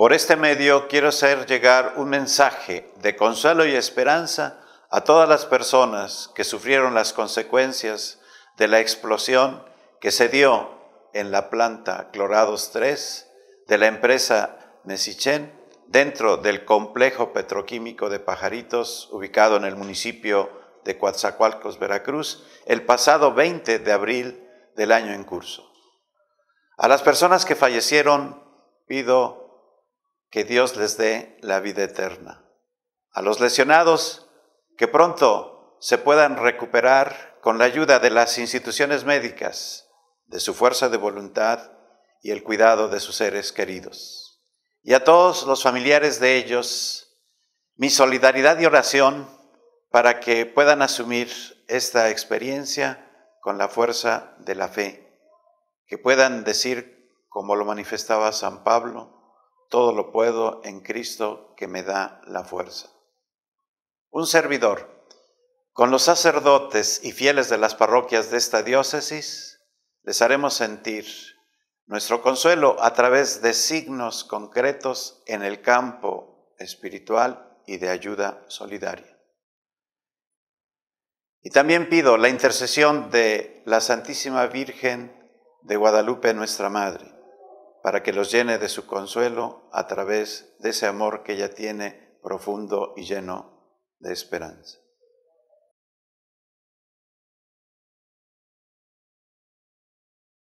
Por este medio quiero hacer llegar un mensaje de consuelo y esperanza a todas las personas que sufrieron las consecuencias de la explosión que se dio en la planta Clorados 3 de la empresa mesichén dentro del complejo petroquímico de Pajaritos ubicado en el municipio de Coatzacoalcos, Veracruz, el pasado 20 de abril del año en curso. A las personas que fallecieron pido que Dios les dé la vida eterna. A los lesionados, que pronto se puedan recuperar con la ayuda de las instituciones médicas, de su fuerza de voluntad y el cuidado de sus seres queridos. Y a todos los familiares de ellos, mi solidaridad y oración para que puedan asumir esta experiencia con la fuerza de la fe, que puedan decir, como lo manifestaba San Pablo, todo lo puedo en Cristo que me da la fuerza. Un servidor, con los sacerdotes y fieles de las parroquias de esta diócesis, les haremos sentir nuestro consuelo a través de signos concretos en el campo espiritual y de ayuda solidaria. Y también pido la intercesión de la Santísima Virgen de Guadalupe, nuestra Madre para que los llene de su consuelo a través de ese amor que ella tiene profundo y lleno de esperanza.